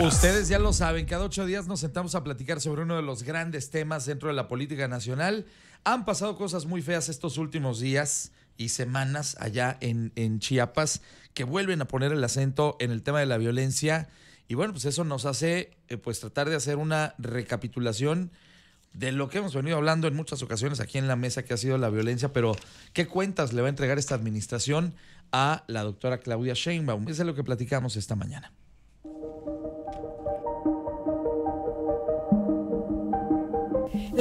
Ustedes ya lo saben, cada ocho días nos sentamos a platicar sobre uno de los grandes temas dentro de la política nacional. Han pasado cosas muy feas estos últimos días y semanas allá en, Chiapas que vuelven a poner el acento en el tema de la violencia. Y bueno, pues eso nos hace eh, pues tratar de hacer una recapitulación de lo que hemos venido hablando en muchas ocasiones aquí en la mesa, que ha sido la violencia, pero ¿qué cuentas le va a entregar esta administración a la doctora Claudia Sheinbaum? Eso es lo que platicamos esta mañana.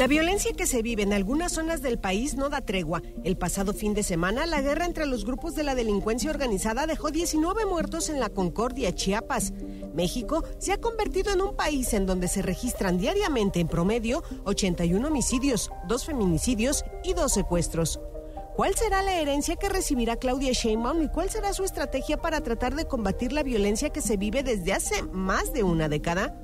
La violencia que se vive en algunas zonas del país no da tregua. El pasado fin de semana, la guerra entre los grupos de la delincuencia organizada dejó 19 muertos en la Concordia, Chiapas. México se ha convertido en un país en donde se registran diariamente, en promedio, 81 homicidios, dos feminicidios y dos secuestros. ¿Cuál será la herencia que recibirá Claudia Sheinbaum y cuál será su estrategia para tratar de combatir la violencia que se vive desde hace más de una década?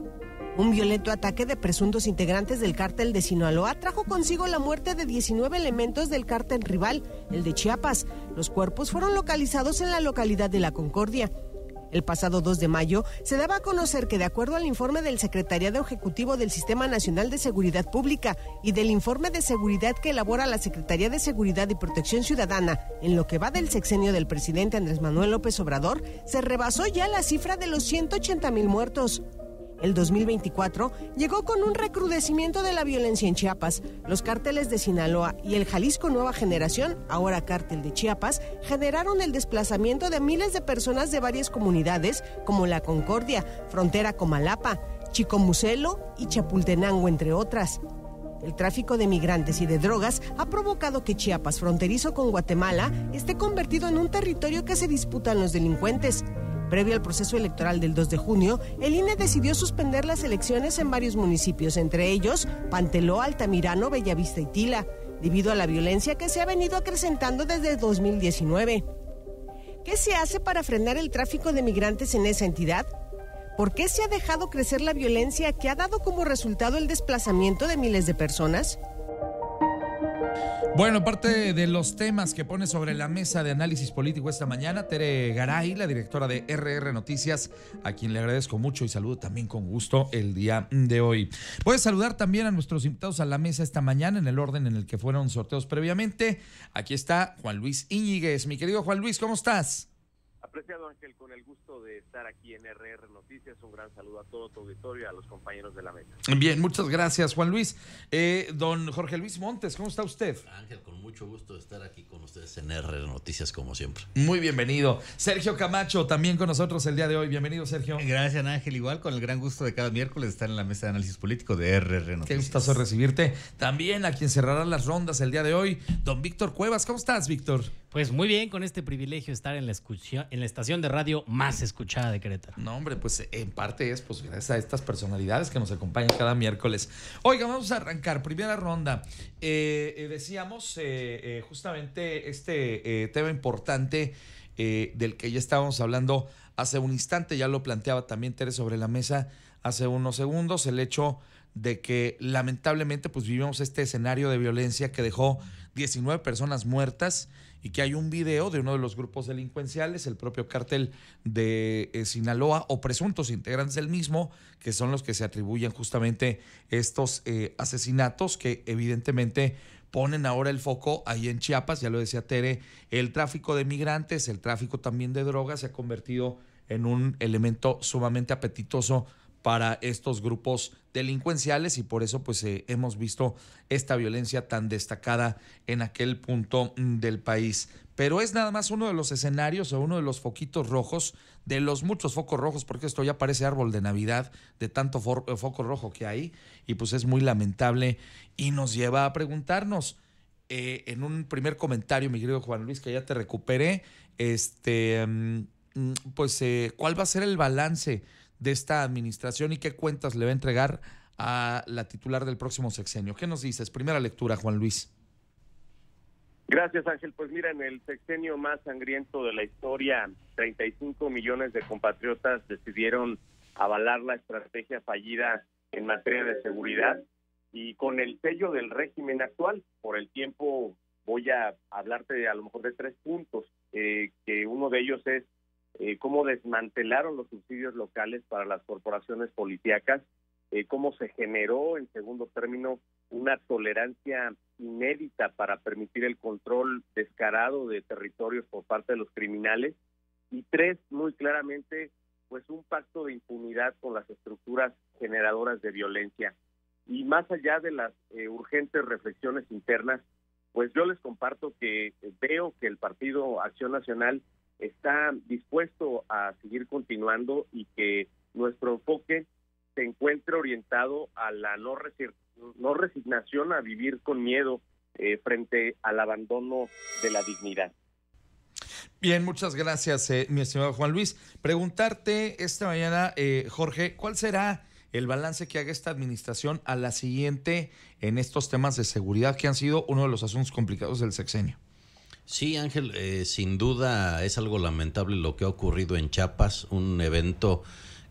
Un violento ataque de presuntos integrantes del cártel de Sinaloa trajo consigo la muerte de 19 elementos del cártel rival, el de Chiapas. Los cuerpos fueron localizados en la localidad de La Concordia. El pasado 2 de mayo se daba a conocer que, de acuerdo al informe del Secretariado Ejecutivo del Sistema Nacional de Seguridad Pública y del informe de seguridad que elabora la Secretaría de Seguridad y Protección Ciudadana, en lo que va del sexenio del presidente Andrés Manuel López Obrador, se rebasó ya la cifra de los 180 mil muertos. El 2024 llegó con un recrudecimiento de la violencia en Chiapas. Los cárteles de Sinaloa y el Jalisco Nueva Generación, ahora cártel de Chiapas, generaron el desplazamiento de miles de personas de varias comunidades como La Concordia, Frontera Comalapa, Chicomucelo y Chapultenango, entre otras. El tráfico de migrantes y de drogas ha provocado que Chiapas, fronterizo con Guatemala, esté convertido en un territorio que se disputan los delincuentes. Previo al proceso electoral del 2 de junio, el INE decidió suspender las elecciones en varios municipios, entre ellos Panteló, Altamirano, Bellavista y Tila, debido a la violencia que se ha venido acrecentando desde 2019. ¿Qué se hace para frenar el tráfico de migrantes en esa entidad? ¿Por qué se ha dejado crecer la violencia que ha dado como resultado el desplazamiento de miles de personas? Bueno, parte de los temas que pone sobre la mesa de análisis político esta mañana, Tere Garay, la directora de RR Noticias, a quien le agradezco mucho y saludo también con gusto el día de hoy. Voy a saludar también a nuestros invitados a la mesa esta mañana en el orden en el que fueron sorteos previamente. Aquí está Juan Luis Íñiguez. Mi querido Juan Luis, ¿cómo estás? Apreciado Ángel, con el gusto de estar aquí en RR Noticias, un gran saludo a todo tu auditorio y a los compañeros de la mesa. Bien, muchas gracias Juan Luis. Eh, don Jorge Luis Montes, ¿cómo está usted? Ángel, con mucho gusto de estar aquí con ustedes en RR Noticias como siempre. Muy bienvenido. Sergio Camacho, también con nosotros el día de hoy. Bienvenido Sergio. Gracias Ángel, igual con el gran gusto de cada miércoles estar en la mesa de análisis político de RR Noticias. Qué gustazo recibirte. También a quien cerrará las rondas el día de hoy, don Víctor Cuevas. ¿Cómo estás Víctor? Pues muy bien, con este privilegio estar en la, en la estación de radio más escuchada de Querétaro. No, hombre, pues en parte es pues gracias a estas personalidades que nos acompañan cada miércoles. Oiga, vamos a arrancar, primera ronda. Eh, eh, decíamos eh, justamente este tema importante del que ya estábamos hablando hace un instante, ya lo planteaba también Tere sobre la mesa hace unos segundos, el hecho de que lamentablemente pues vivimos este escenario de violencia que dejó 19 personas muertas y que hay un video de uno de los grupos delincuenciales, el propio cártel de eh, Sinaloa o presuntos integrantes del mismo, que son los que se atribuyen justamente estos eh, asesinatos que evidentemente ponen ahora el foco ahí en Chiapas, ya lo decía Tere, el tráfico de migrantes, el tráfico también de drogas se ha convertido en un elemento sumamente apetitoso para estos grupos delincuenciales y por eso pues eh, hemos visto esta violencia tan destacada en aquel punto mm, del país. Pero es nada más uno de los escenarios o uno de los foquitos rojos, de los muchos focos rojos, porque esto ya parece árbol de Navidad, de tanto eh, foco rojo que hay, y pues es muy lamentable y nos lleva a preguntarnos. Eh, en un primer comentario, mi querido Juan Luis, que ya te recuperé, este, mm, pues, ¿cuál va a ser el balance? de esta administración y qué cuentas le va a entregar a la titular del próximo sexenio. ¿Qué nos dices? Primera lectura, Juan Luis. Gracias, Ángel. Pues mira, en el sexenio más sangriento de la historia, 35 millones de compatriotas decidieron avalar la estrategia fallida en materia de seguridad y con el sello del régimen actual. Por el tiempo voy a hablarte a lo mejor de tres puntos, eh, que uno de ellos es eh, cómo desmantelaron los subsidios locales para las corporaciones policíacas, eh, cómo se generó, en segundo término, una tolerancia inédita para permitir el control descarado de territorios por parte de los criminales. Y tres, muy claramente, pues un pacto de impunidad con las estructuras generadoras de violencia. Y más allá de las eh, urgentes reflexiones internas, pues yo les comparto que veo que el Partido Acción Nacional está dispuesto a seguir continuando y que nuestro enfoque se encuentre orientado a la no, resignación a vivir con miedo eh, frente al abandono de la dignidad. Bien, muchas gracias, eh, mi estimado Juan Luis. Preguntarte esta mañana, eh, Jorge, ¿cuál será el balance que haga esta administración a la siguiente en estos temas de seguridad que han sido uno de los asuntos complicados del sexenio? Sí, Ángel, eh, sin duda es algo lamentable lo que ha ocurrido en Chiapas, un evento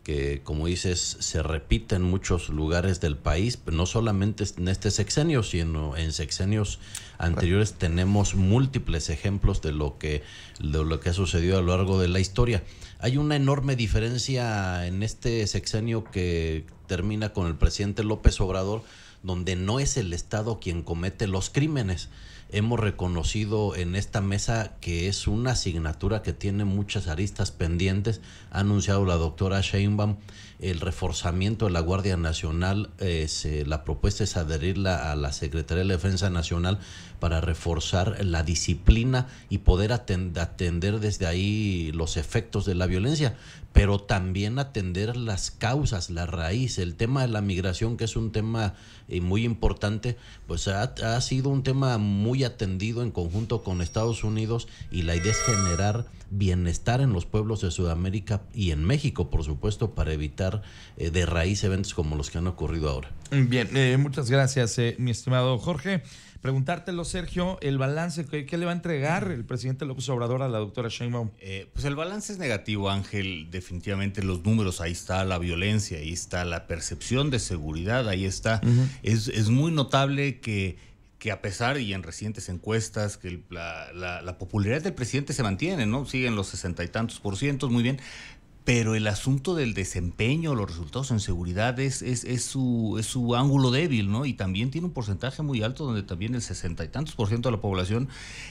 que, como dices, se repite en muchos lugares del país, no solamente en este sexenio, sino en sexenios anteriores tenemos múltiples ejemplos de lo que, de lo que ha sucedido a lo largo de la historia. Hay una enorme diferencia en este sexenio que termina con el presidente López Obrador, donde no es el Estado quien comete los crímenes, hemos reconocido en esta mesa que es una asignatura que tiene muchas aristas pendientes, ha anunciado la doctora Sheinbaum el reforzamiento de la Guardia Nacional, es eh, la propuesta es adherirla a la Secretaría de la Defensa Nacional para reforzar la disciplina y poder atender desde ahí los efectos de la violencia, pero también atender las causas, la raíz, el tema de la migración, que es un tema eh, muy importante, pues ha sido un tema muy atendido en conjunto con Estados Unidos y la idea es generar bienestar en los pueblos de Sudamérica y en México, por supuesto, para evitar eh, de raíz eventos como los que han ocurrido ahora. Bien, eh, muchas gracias, eh, mi estimado Jorge. Preguntártelo, Sergio, el balance, que le va a entregar el presidente López Obrador a la doctora Sheinbaum? pues el balance es negativo, Ángel, definitivamente los números, ahí está la violencia, ahí está la percepción de seguridad, ahí está. es, muy notable que, que a pesar, y en recientes encuestas, que la, popularidad del presidente se mantiene, ¿no? siguen los sesenta y tantos por ciento, muy bien, pero el asunto del desempeño, los resultados en seguridad es, su, ángulo débil, ¿no? Y también tiene un porcentaje muy alto donde también el sesenta y tantos por ciento de la población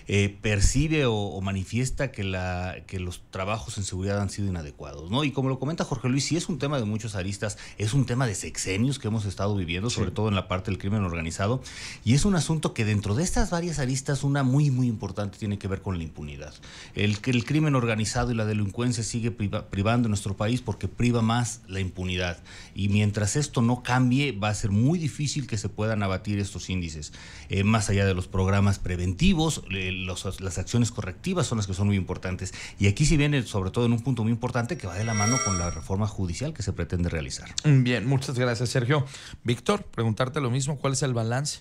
eh, percibe o, manifiesta que, la, que los trabajos en seguridad han sido inadecuados, ¿no? Y como lo comenta Jorge Luis, sí es un tema de muchos aristas, es un tema de sexenios que hemos estado viviendo, sobre todo en la parte del crimen organizado, y es un asunto que dentro de estas varias aristas, una muy, muy importante tiene que ver con la impunidad. El, el crimen organizado y la delincuencia sigue privando de nuestro país porque priva más la impunidad. Y mientras esto no cambie, va a ser muy difícil que se puedan abatir estos índices. Eh, más allá de los programas preventivos, las acciones correctivas son las que son muy importantes. Y aquí si viene, sobre todo, en un punto muy importante que va de la mano con la reforma judicial que se pretende realizar. Bien, muchas gracias, Sergio. Víctor, preguntarte lo mismo, ¿cuál es el balance?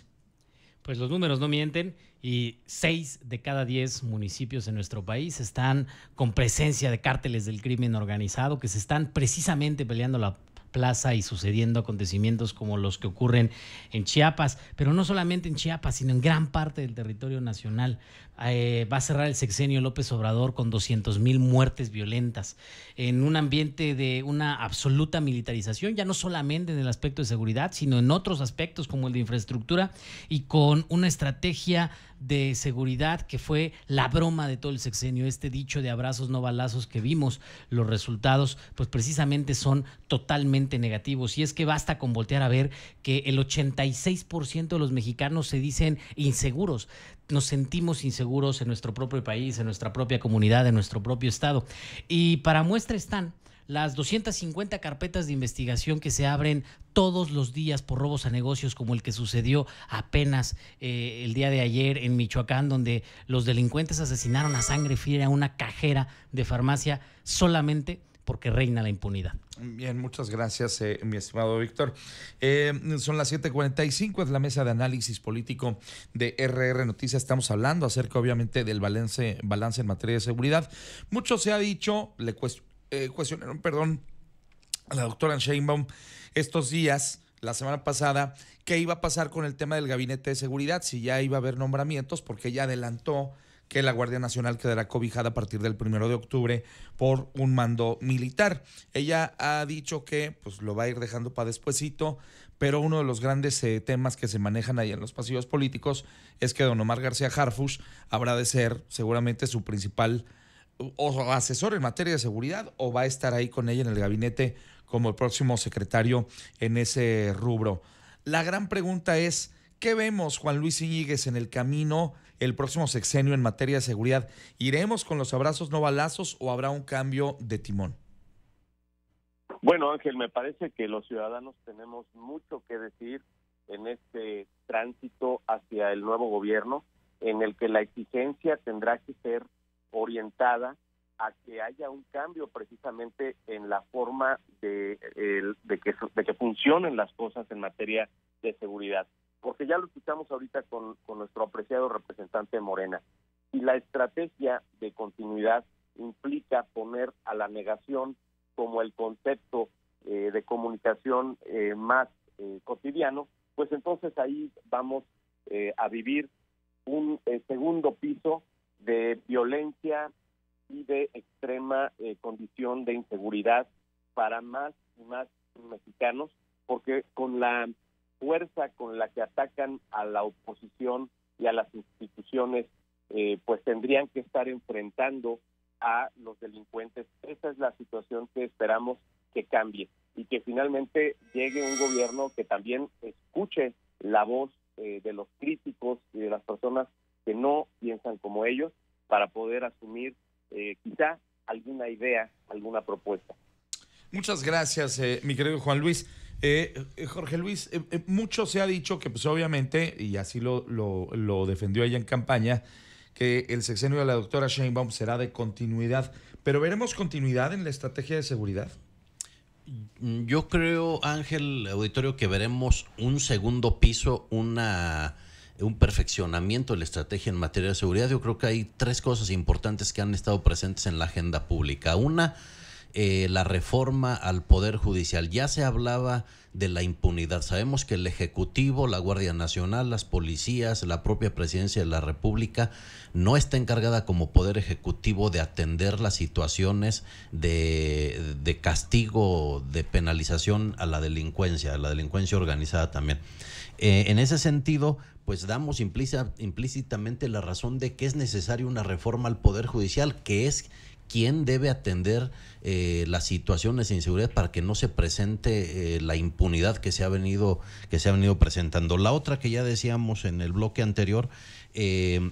pues los números no mienten y seis de cada diez municipios en nuestro país están con presencia de cárteles del crimen organizado que se están precisamente peleando la plaza y sucediendo acontecimientos como los que ocurren en Chiapas, pero no solamente en Chiapas, sino en gran parte del territorio nacional. Eh, va a cerrar el sexenio López Obrador con 200 mil muertes violentas en un ambiente de una absoluta militarización, ya no solamente en el aspecto de seguridad, sino en otros aspectos como el de infraestructura y con una estrategia de seguridad que fue la broma de todo el sexenio, este dicho de abrazos no balazos que vimos, los resultados pues precisamente son totalmente negativos y es que basta con voltear a ver que el 86% de los mexicanos se dicen inseguros, nos sentimos inseguros en nuestro propio país, en nuestra propia comunidad, en nuestro propio estado. Y para muestra están las 250 carpetas de investigación que se abren todos los días por robos a negocios, como el que sucedió apenas eh, el día de ayer en Michoacán, donde los delincuentes asesinaron a sangre fría a una cajera de farmacia solamente porque reina la impunidad. Bien, muchas gracias, eh, mi estimado Víctor. Eh, son las 7:45, es la mesa de análisis político de RR Noticias. Estamos hablando acerca, obviamente, del balance, balance en materia de seguridad. Mucho se ha dicho, le eh, cuestionaron, perdón, a la doctora Sheinbaum estos días la semana pasada qué iba a pasar con el tema del gabinete de seguridad, si ya iba a haber nombramientos, porque ya adelantó que la Guardia Nacional quedará cobijada a partir del primero de octubre por un mando militar. Ella ha dicho que pues lo va a ir dejando para despuesito, pero uno de los grandes eh, temas que se manejan ahí en los pasillos políticos es que don Omar García Harfus habrá de ser seguramente su principal asesor en materia de seguridad o va a estar ahí con ella en el gabinete como el próximo secretario en ese rubro. La gran pregunta es, ¿qué vemos Juan Luis Iñiguez en el camino? el próximo sexenio en materia de seguridad? ¿Iremos con los abrazos no balazos o habrá un cambio de timón? Bueno, Ángel, me parece que los ciudadanos tenemos mucho que decir en este tránsito hacia el nuevo gobierno, en el que la exigencia tendrá que ser orientada a que haya un cambio precisamente en la forma de, que, de que funcionen las cosas en materia de seguridad porque ya lo escuchamos ahorita con, nuestro apreciado representante Morena, y la estrategia de continuidad implica poner a la negación como el concepto eh, de comunicación eh, más eh, cotidiano, pues entonces ahí vamos a vivir un segundo piso de violencia y de extrema condición de inseguridad para más y más mexicanos, porque con la fuerza con la que atacan a la oposición y a las instituciones, eh, pues tendrían que estar enfrentando a los delincuentes. Esa es la situación que esperamos que cambie y que finalmente llegue un gobierno que también escuche la voz eh, de los críticos y de las personas que no piensan como ellos para poder asumir eh, quizá alguna idea, alguna propuesta. Muchas gracias, mi querido Juan Luis. Eh, eh, Jorge Luis, eh, mucho se ha dicho que pues obviamente, y así lo, defendió ella en campaña, que el sexenio de la doctora Sheinbaum será de continuidad, pero ¿veremos continuidad en la estrategia de seguridad? Yo creo, Ángel Auditorio, que veremos un segundo piso, una un perfeccionamiento de la estrategia en materia de seguridad. Yo creo que hay tres cosas importantes que han estado presentes en la agenda pública. Una, eh, la reforma al Poder Judicial. Ya se hablaba de la impunidad. Sabemos que el Ejecutivo, la Guardia Nacional, las policías, la propia Presidencia de la República no está encargada como Poder Ejecutivo de atender las situaciones de, castigo, de penalización a la delincuencia, a la delincuencia organizada también. Eh, en ese sentido, pues damos implícitamente la razón de que es necesaria una reforma al Poder Judicial, que es quién debe atender eh, las situaciones de inseguridad para que no se presente eh, la impunidad que se ha venido que se ha venido presentando. La otra que ya decíamos en el bloque anterior eh,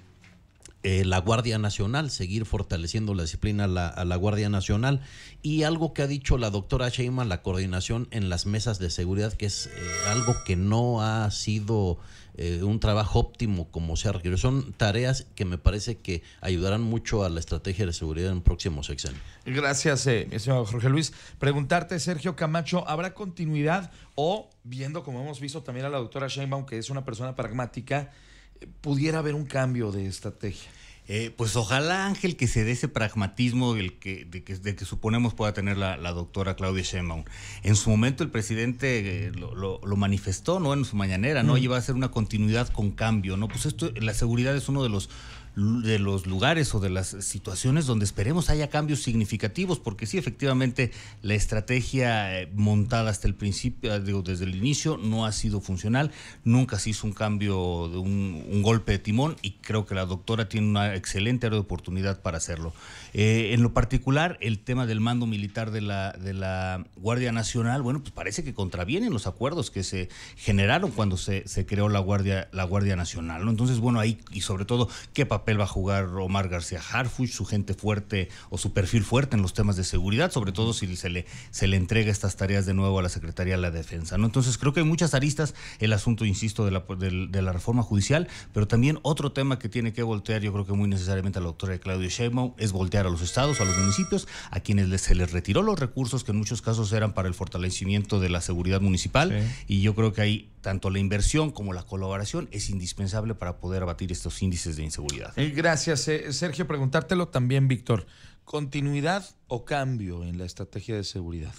eh, la Guardia Nacional, seguir fortaleciendo la disciplina a la, Guardia Nacional y algo que ha dicho la doctora Sheima, la coordinación en las mesas de seguridad, que es eh, algo que no ha sido eh, un trabajo óptimo como se ha requerido. Son tareas que me parece que ayudarán mucho a la estrategia de seguridad en próximos próximo sexenio. Gracias, mi señor Jorge Luis. Preguntarte, Sergio Camacho, ¿habrá continuidad o, viendo como hemos visto también a la doctora Sheinbaum, que es una persona pragmática, pudiera haber un cambio de estrategia. Eh, pues ojalá, Ángel, que se dé ese pragmatismo del que, de que, suponemos pueda tener la, doctora Claudia Sheinbaum. En su momento el presidente eh, lo, manifestó, ¿no? En su mañanera, ¿no? a ser una continuidad con cambio, ¿no? Pues esto, la seguridad es uno de los de los lugares o de las situaciones donde esperemos haya cambios significativos, porque sí, efectivamente, la estrategia eh, montada hasta el principio, ah, digo, desde el inicio, no ha sido funcional, nunca se hizo un cambio, de un, golpe de timón, y creo que la doctora tiene una excelente oportunidad para hacerlo. Eh, en lo particular, el tema del mando militar de la, de la Guardia Nacional, bueno, pues parece que contravienen los acuerdos que se generaron cuando se, se creó la Guardia, la Guardia Nacional, ¿no? Entonces, bueno, ahí, y sobre todo, ¿qué papel va a jugar Omar García Harfuch, su gente fuerte o su perfil fuerte en los temas de seguridad, sobre todo si se le, se le entrega estas tareas de nuevo a la Secretaría de la Defensa. Entonces creo que hay muchas aristas, el asunto, insisto, de la, reforma judicial, pero también otro tema que tiene que voltear, yo creo que muy necesariamente a la doctora Claudia Sheinbaum, es voltear a los estados, a los municipios, a quienes se les retiró los recursos que en muchos casos eran para el fortalecimiento de la seguridad municipal y yo creo que ahí tanto la inversión como la colaboración es indispensable para poder abatir estos índices de inseguridad gracias, eh, Sergio. Preguntártelo también, Víctor. ¿Continuidad o cambio en la estrategia de seguridad?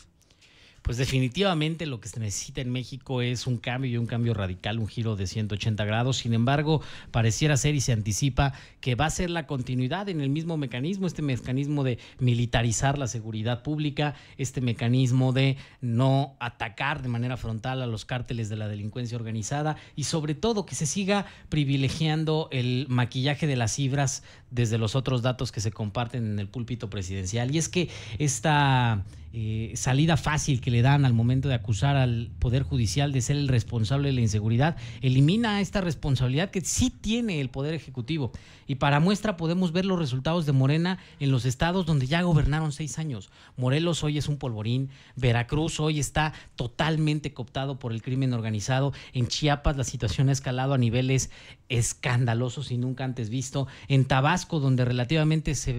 pues definitivamente lo que se necesita en México es un cambio y un cambio radical, un giro de 180 grados. Sin embargo, pareciera ser y se anticipa que va a ser la continuidad en el mismo mecanismo, este mecanismo de militarizar la seguridad pública, este mecanismo de no atacar de manera frontal a los cárteles de la delincuencia organizada y sobre todo que se siga privilegiando el maquillaje de las cifras desde los otros datos que se comparten en el púlpito presidencial. Y es que esta eh, salida fácil que le dan al momento de acusar al Poder Judicial de ser el responsable de la inseguridad, elimina esta responsabilidad que sí tiene el Poder Ejecutivo. Y para muestra podemos ver los resultados de Morena en los estados donde ya gobernaron seis años. Morelos hoy es un polvorín, Veracruz hoy está totalmente cooptado por el crimen organizado, en Chiapas la situación ha escalado a niveles escandalosos y nunca antes visto, en Tabasco donde relativamente se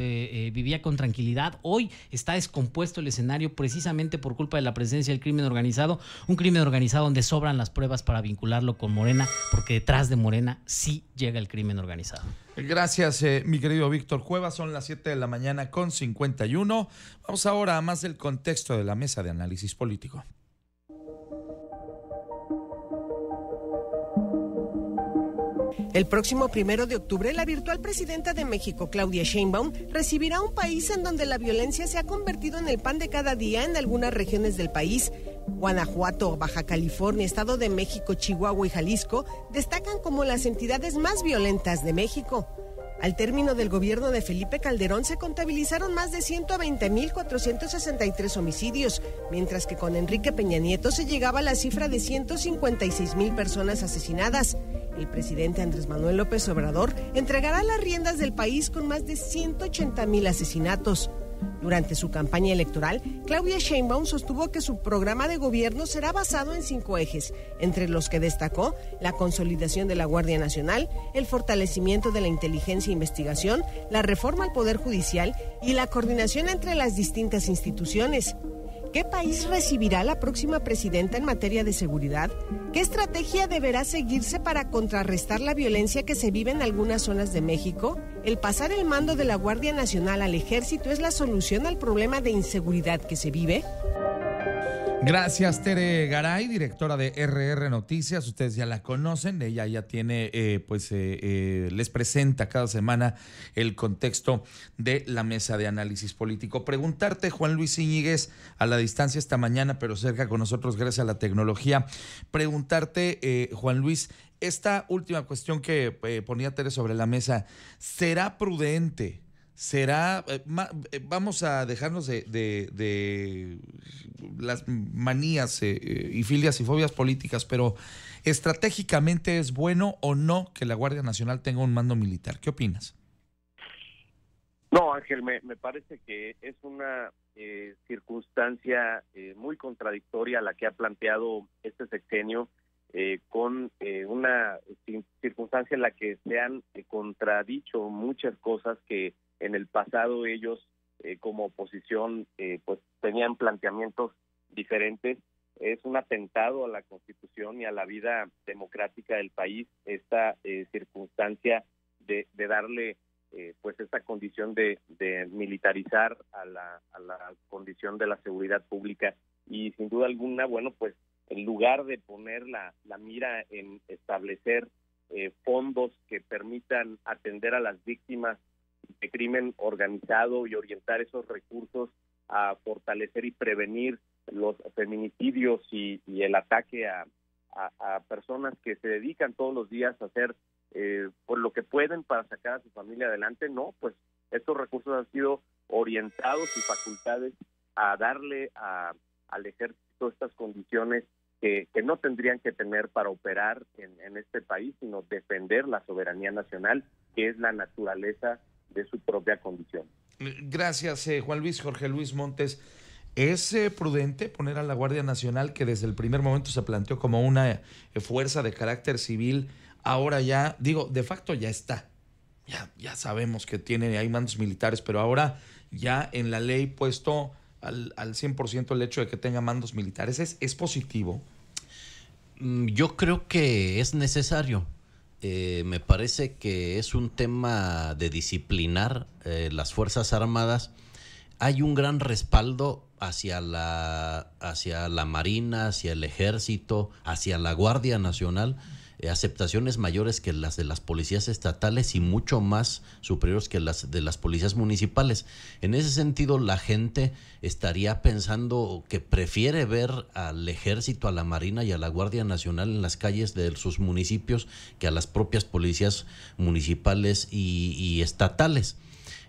eh, vivía con tranquilidad, hoy está descompuesto el escenario precisamente por culpa de la presencia del crimen organizado, un crimen organizado donde sobran las pruebas para vincularlo con Morena, porque detrás de Morena sí llega el crimen organizado. Gracias, eh, mi querido Víctor Cuevas, Son las 7 de la mañana con 51. Vamos ahora a más del contexto de la mesa de análisis político. El próximo primero de octubre, la virtual presidenta de México, Claudia Sheinbaum, recibirá un país en donde la violencia se ha convertido en el pan de cada día en algunas regiones del país. Guanajuato, Baja California, Estado de México, Chihuahua y Jalisco destacan como las entidades más violentas de México. Al término del gobierno de Felipe Calderón se contabilizaron más de 120.463 homicidios, mientras que con Enrique Peña Nieto se llegaba a la cifra de 156.000 personas asesinadas el presidente Andrés Manuel López Obrador entregará las riendas del país con más de 180 mil asesinatos. Durante su campaña electoral, Claudia Sheinbaum sostuvo que su programa de gobierno será basado en cinco ejes, entre los que destacó la consolidación de la Guardia Nacional, el fortalecimiento de la inteligencia e investigación, la reforma al Poder Judicial y la coordinación entre las distintas instituciones. ¿Qué país recibirá la próxima presidenta en materia de seguridad? ¿Qué estrategia deberá seguirse para contrarrestar la violencia que se vive en algunas zonas de México? ¿El pasar el mando de la Guardia Nacional al ejército es la solución al problema de inseguridad que se vive? Gracias, Tere Garay, directora de RR Noticias. Ustedes ya la conocen, ella ya tiene, eh, pues, eh, eh, les presenta cada semana el contexto de la mesa de análisis político. Preguntarte, Juan Luis Iñiguez, a la distancia esta mañana, pero cerca con nosotros gracias a la tecnología. Preguntarte, Juan Luis, esta última cuestión que ponía Tere sobre la mesa, ¿será prudente? será, eh, eh, vamos a dejarnos de, de, las manías eh, y filias y fobias políticas, pero estratégicamente es bueno o no que la Guardia Nacional tenga un mando militar. ¿Qué opinas? No, Ángel, me, parece que es una circunstancia muy contradictoria la que ha planteado este sexenio. con una circunstancia en la que se han contradicho muchas cosas que en el pasado ellos eh, como oposición eh, pues tenían planteamientos diferentes. Es un atentado a la Constitución y a la vida democrática del país esta eh, circunstancia de, darle pues esta condición de, militarizar a la, condición de la seguridad pública y sin duda alguna, bueno, pues en lugar de poner la, mira en establecer fondos que permitan atender a las víctimas de crimen organizado y orientar esos recursos a fortalecer y prevenir los feminicidios y, el ataque a, personas que se dedican todos los días a hacer eh, por pues, lo que pueden para sacar a su familia adelante, no, pues estos recursos han sido orientados y facultades a darle al ejército estas condiciones que, no tendrían que tener para operar en este país, sino defender la soberanía nacional, que es la naturaleza de su propia condición. Gracias, eh, Juan Luis. Jorge Luis Montes, ¿es eh, prudente poner a la Guardia Nacional, que desde el primer momento se planteó como una eh, fuerza de carácter civil, ahora ya, digo, de facto ya está? Ya, sabemos que tiene, hay mandos militares, pero ahora ya en la ley puesto al, al 100% el hecho de que tenga mandos militares, ¿es, es positivo? Mm, yo creo que es necesario eh, me parece que es un tema de disciplinar eh, las Fuerzas Armadas. Hay un gran respaldo hacia la, hacia la Marina, hacia el Ejército, hacia la Guardia Nacional aceptaciones mayores que las de las policías estatales y mucho más superiores que las de las policías municipales. En ese sentido, la gente estaría pensando que prefiere ver al ejército, a la Marina y a la Guardia Nacional en las calles de sus municipios que a las propias policías municipales y, estatales.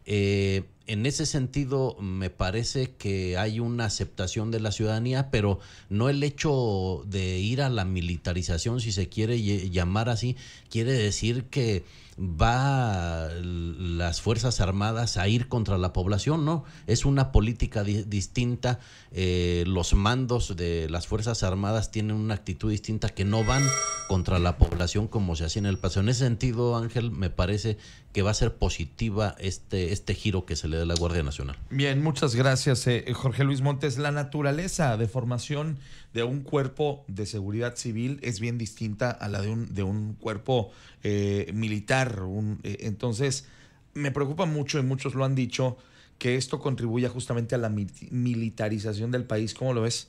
Eh, en ese sentido me parece que hay una aceptación de la ciudadanía, pero no el hecho de ir a la militarización, si se quiere llamar así, quiere decir que va las Fuerzas Armadas a ir contra la población, ¿no? Es una política distinta, eh, los mandos de las Fuerzas Armadas tienen una actitud distinta que no van contra la población como se hacía en el pasado. En ese sentido, Ángel, me parece que va a ser positiva este, este giro que se le de la Guardia Nacional. Bien, muchas gracias, eh, eh, Jorge Luis Montes. La naturaleza de formación de un cuerpo de seguridad civil es bien distinta a la de un, de un cuerpo eh, militar. entonces, me preocupa mucho, y muchos lo han dicho, que esto contribuya justamente a la militarización del país. ¿Cómo lo ves?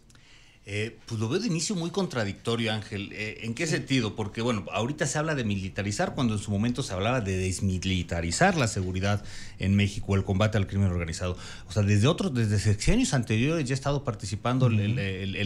Eh, pues lo veo de inicio muy contradictorio, Ángel. Eh, ¿En qué sentido? Porque, bueno, ahorita se habla de militarizar cuando en su momento se hablaba de desmilitarizar la seguridad en México, el combate al crimen organizado. O sea, desde otros, desde sexenios anteriores ya ha estado participando el,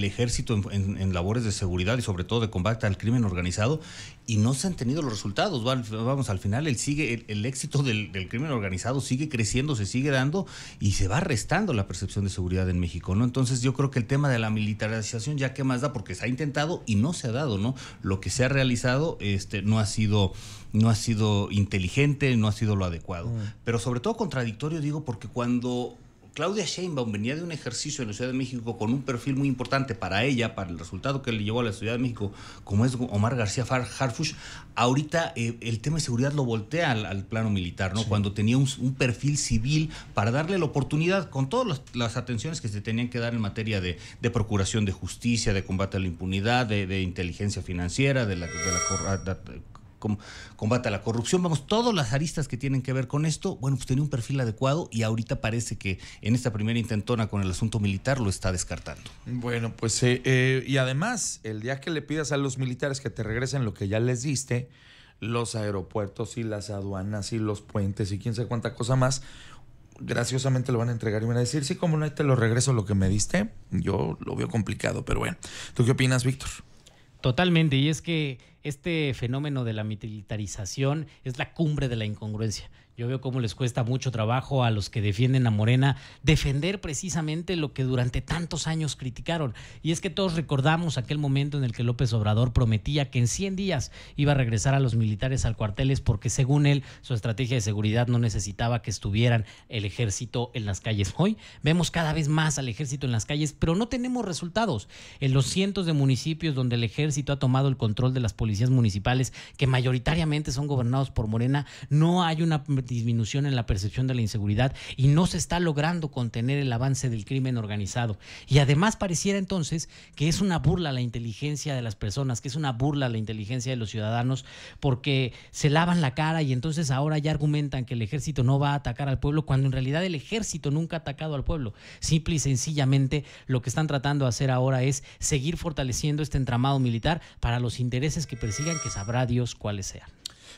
ejército en, labores de seguridad y sobre todo de combate al crimen organizado y no se han tenido los resultados. Vamos, al final el, sigue, el, éxito del, crimen organizado sigue creciendo, se sigue dando y se va restando la percepción de seguridad en México, ¿no? Entonces yo creo que el tema de la militarización ya que más da porque se ha intentado y no se ha dado, ¿no? Lo que se ha realizado este, no, ha sido, no ha sido inteligente, no ha sido lo adecuado. Mm. Pero sobre todo contradictorio, digo, porque cuando Claudia Sheinbaum venía de un ejercicio en la Ciudad de México con un perfil muy importante para ella, para el resultado que le llevó a la Ciudad de México, como es Omar García Harfush. Ahorita eh, el tema de seguridad lo voltea al, plano militar, ¿no? Cuando tenía un, perfil civil para darle la oportunidad, con todas las, atenciones que se tenían que dar en materia de, procuración de justicia, de combate a la impunidad, de, inteligencia financiera, de la, corrupción combata la corrupción, vamos, todas las aristas que tienen que ver con esto, bueno, pues tenía un perfil adecuado y ahorita parece que en esta primera intentona con el asunto militar lo está descartando. Bueno, pues eh, eh, y además, el día que le pidas a los militares que te regresen lo que ya les diste, los aeropuertos y las aduanas y los puentes y quién sabe cuánta cosa más, graciosamente lo van a entregar y van a decir, sí, como no, te lo regreso lo que me diste, yo lo veo complicado, pero bueno, ¿tú qué opinas, Víctor? Totalmente, y es que este fenómeno de la militarización es la cumbre de la incongruencia. Yo veo cómo les cuesta mucho trabajo a los que defienden a Morena defender precisamente lo que durante tantos años criticaron. Y es que todos recordamos aquel momento en el que López Obrador prometía que en 100 días iba a regresar a los militares al cuarteles porque según él su estrategia de seguridad no necesitaba que estuvieran el ejército en las calles. Hoy vemos cada vez más al ejército en las calles, pero no tenemos resultados. En los cientos de municipios donde el ejército ha tomado el control de las policías, municipales, que mayoritariamente son gobernados por Morena, no hay una disminución en la percepción de la inseguridad y no se está logrando contener el avance del crimen organizado. Y además pareciera entonces que es una burla la inteligencia de las personas, que es una burla la inteligencia de los ciudadanos, porque se lavan la cara y entonces ahora ya argumentan que el ejército no va a atacar al pueblo, cuando en realidad el ejército nunca ha atacado al pueblo. Simple y sencillamente lo que están tratando de hacer ahora es seguir fortaleciendo este entramado militar para los intereses que persigan, que sabrá Dios cuáles sean.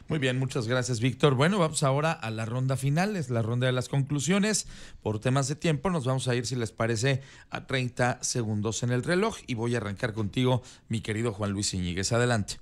Muy bien, muchas gracias, Víctor. Bueno, vamos ahora a la ronda final, es la ronda de las conclusiones. Por temas de tiempo, nos vamos a ir, si les parece, a 30 segundos en el reloj y voy a arrancar contigo, mi querido Juan Luis Iñiguez. Adelante.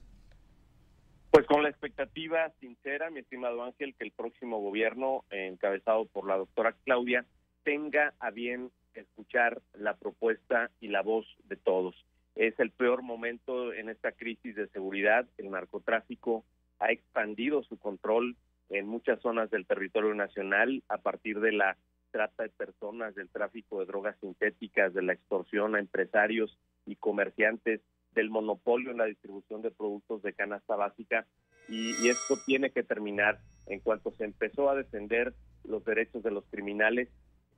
Pues con la expectativa sincera, mi estimado Ángel, que el próximo gobierno, encabezado por la doctora Claudia, tenga a bien escuchar la propuesta y la voz de todos es el peor momento en esta crisis de seguridad. El narcotráfico ha expandido su control en muchas zonas del territorio nacional a partir de la trata de personas, del tráfico de drogas sintéticas, de la extorsión a empresarios y comerciantes, del monopolio en la distribución de productos de canasta básica y, esto tiene que terminar. En cuanto se empezó a defender los derechos de los criminales,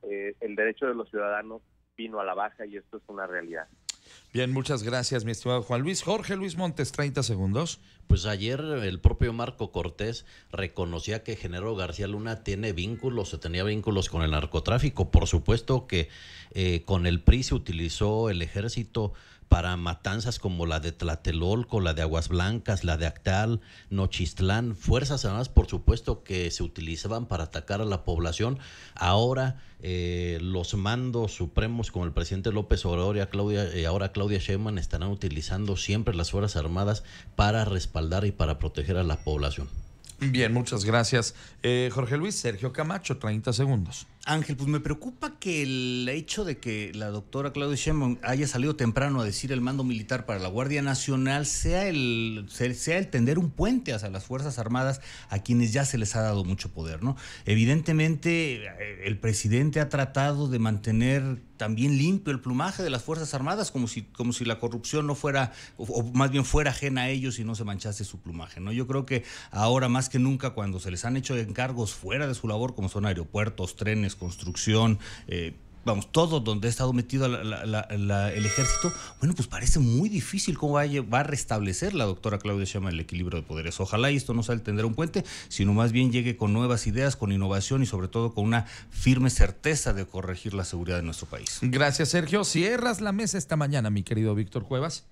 eh, el derecho de los ciudadanos vino a la baja y esto es una realidad. Bien, muchas gracias, mi estimado Juan Luis. Jorge Luis Montes, 30 segundos. Pues ayer el propio Marco Cortés reconocía que Genero García Luna tiene vínculos, se tenía vínculos con el narcotráfico. Por supuesto que eh, con el PRI se utilizó el ejército para matanzas como la de Tlatelolco, la de Aguas Blancas, la de Actal, Nochistlán, Fuerzas Armadas, por supuesto, que se utilizaban para atacar a la población. Ahora eh, los mandos supremos, como el presidente López Obrador y Claudia, y eh, ahora Claudia Sheinbaum, estarán utilizando siempre las Fuerzas Armadas para respaldar y para proteger a la población. Bien, muchas gracias. Eh, Jorge Luis, Sergio Camacho, 30 segundos. Ángel, pues me preocupa que el hecho de que la doctora Claudia Sheinbaum haya salido temprano a decir el mando militar para la Guardia Nacional sea el, sea el tender un puente hacia las Fuerzas Armadas a quienes ya se les ha dado mucho poder, ¿no? Evidentemente, eh, el presidente ha tratado de mantener también limpio el plumaje de las Fuerzas Armadas, como si, como si la corrupción no fuera, o, más bien fuera ajena a ellos y no se manchase su plumaje. ¿no? Yo creo que ahora más que nunca, cuando se les han hecho encargos fuera de su labor, como son aeropuertos, trenes, construcción, eh, vamos, todo donde ha estado metido el ejército, bueno, pues parece muy difícil cómo va a, restablecer la doctora Claudia Sheinbaum el equilibrio de poderes. Ojalá y esto no sea el tender un puente, sino más bien llegue con nuevas ideas, con innovación y sobre todo con una firme certeza de corregir la seguridad de nuestro país. Gracias, Sergio. Cierras la mesa esta mañana, mi querido Víctor Cuevas.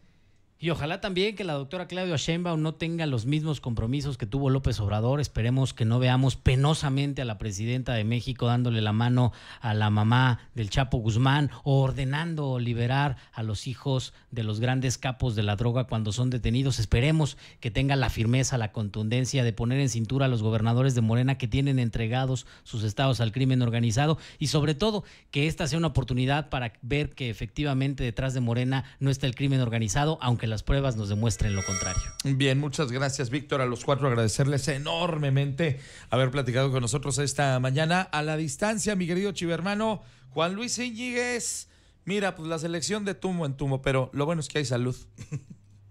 Y ojalá también que la doctora Claudia Sheinbaum no tenga los mismos compromisos que tuvo López Obrador. Esperemos que no veamos penosamente a la presidenta de México dándole la mano a la mamá del Chapo Guzmán o ordenando liberar a los hijos de los grandes capos de la droga cuando son detenidos. Esperemos que tenga la firmeza, la contundencia de poner en cintura a los gobernadores de Morena que tienen entregados sus estados al crimen organizado y sobre todo que esta sea una oportunidad para ver que efectivamente detrás de Morena no está el crimen organizado, aunque las pruebas nos demuestren lo contrario. Bien, muchas gracias Víctor, a los cuatro agradecerles enormemente haber platicado con nosotros esta mañana. A la distancia, mi querido chivermano, Juan Luis Iñiguez, mira, pues la selección de tumbo en tumbo, pero lo bueno es que hay salud.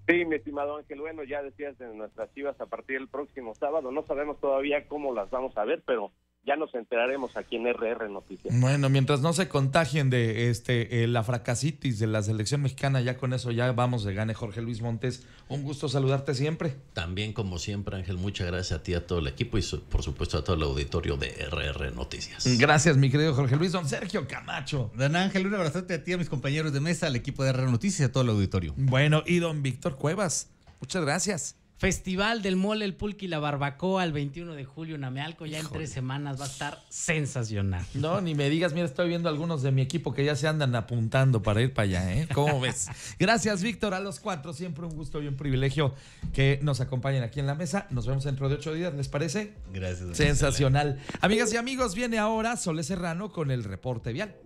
Sí, mi estimado Ángel, bueno, ya decías de nuestras chivas a partir del próximo sábado, no sabemos todavía cómo las vamos a ver, pero ya nos enteraremos aquí en RR Noticias. Bueno, mientras no se contagien de este eh, la fracasitis de la selección mexicana, ya con eso ya vamos de gane, Jorge Luis Montes. Un gusto saludarte siempre. También, como siempre, Ángel, muchas gracias a ti, a todo el equipo y por supuesto a todo el auditorio de RR Noticias. Gracias, mi querido Jorge Luis. Don Sergio Camacho. Don Ángel, un abrazote a ti, a mis compañeros de mesa, al equipo de RR Noticias y a todo el auditorio. Bueno, y don Víctor Cuevas, muchas gracias. Festival del Mole, el Pulque y la Barbacoa el 21 de julio en Amealco. Ya en tres semanas va a estar sensacional. No, ni me digas, mira, estoy viendo algunos de mi equipo que ya se andan apuntando para ir para allá, ¿eh? ¿Cómo ves? Gracias, Víctor, a los cuatro. Siempre un gusto y un privilegio que nos acompañen aquí en la mesa. Nos vemos dentro de ocho días, ¿les parece? Gracias. Sensacional. Amigas y amigos, viene ahora Sole Serrano con el reporte vial.